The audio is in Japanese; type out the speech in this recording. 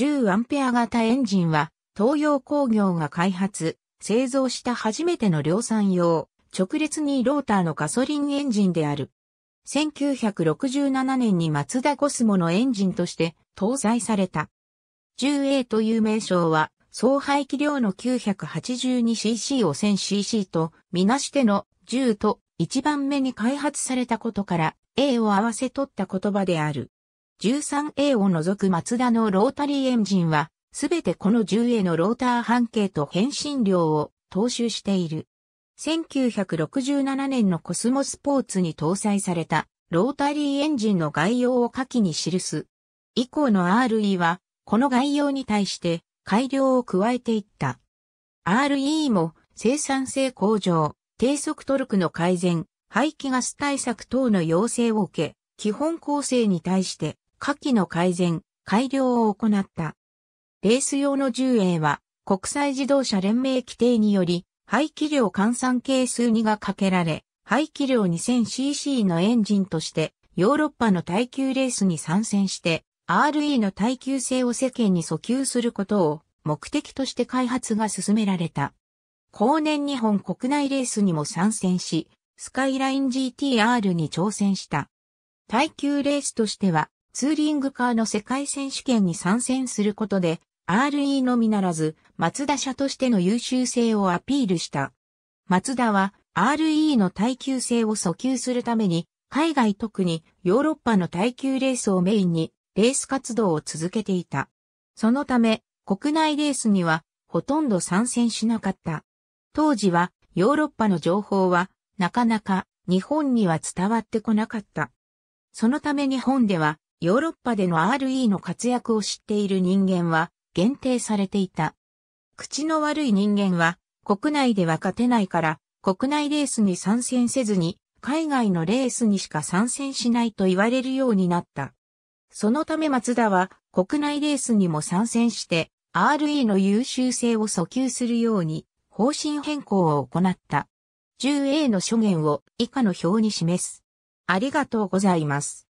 10アンペア型エンジンは、東洋工業が開発、製造した初めての量産用、直列にローターのガソリンエンジンである。1967年にマツダコスモのエンジンとして搭載された。10A という名称は、総排気量の 982cc を 1000cc とみなしての10と1番目に開発されたことから A を合わせ取った言葉である。13A を除くマツダのロータリーエンジンは、すべてこの 10A のローター半径と変身量を踏襲している。1967年のコスモスポーツに搭載されたロータリーエンジンの概要を下記に記す。以降の RE は、この概要に対して改良を加えていった。RE も生産性向上、低速トルクの改善、排気ガス対策等の要請を受け、基本構成に対して火器の改善、改良を行った。レース用の重影は国際自動車連盟規定により排気量換算係数2がかけられ、排気量 2000cc のエンジンとしてヨーロッパの耐久レースに参戦して RE の耐久性を世間に訴求することを目的として開発が進められた。後年日本国内レースにも参戦し、スカイライン GTR に挑戦した。耐久レースとしては、ツーリングカーの世界選手権に参戦することで、RE のみならず、松田社としての優秀性をアピールした。松田は RE の耐久性を訴求するために、海外特にヨーロッパの耐久レースをメインに、レース活動を続けていた。そのため、国内レースには、ほとんど参戦しなかった。当時は、ヨーロッパの情報は、なかなか、日本には伝わってこなかった。そのため日本では、ヨーロッパでの RE の活躍を知っている人間は限定されていた。口の悪い人間は国内では勝てないから国内レースに参戦せずに海外のレースにしか参戦しないと言われるようになった。そのため松田は国内レースにも参戦して RE の優秀性を訴求するように方針変更を行った。10A の諸言を以下の表に示す。ありがとうございます。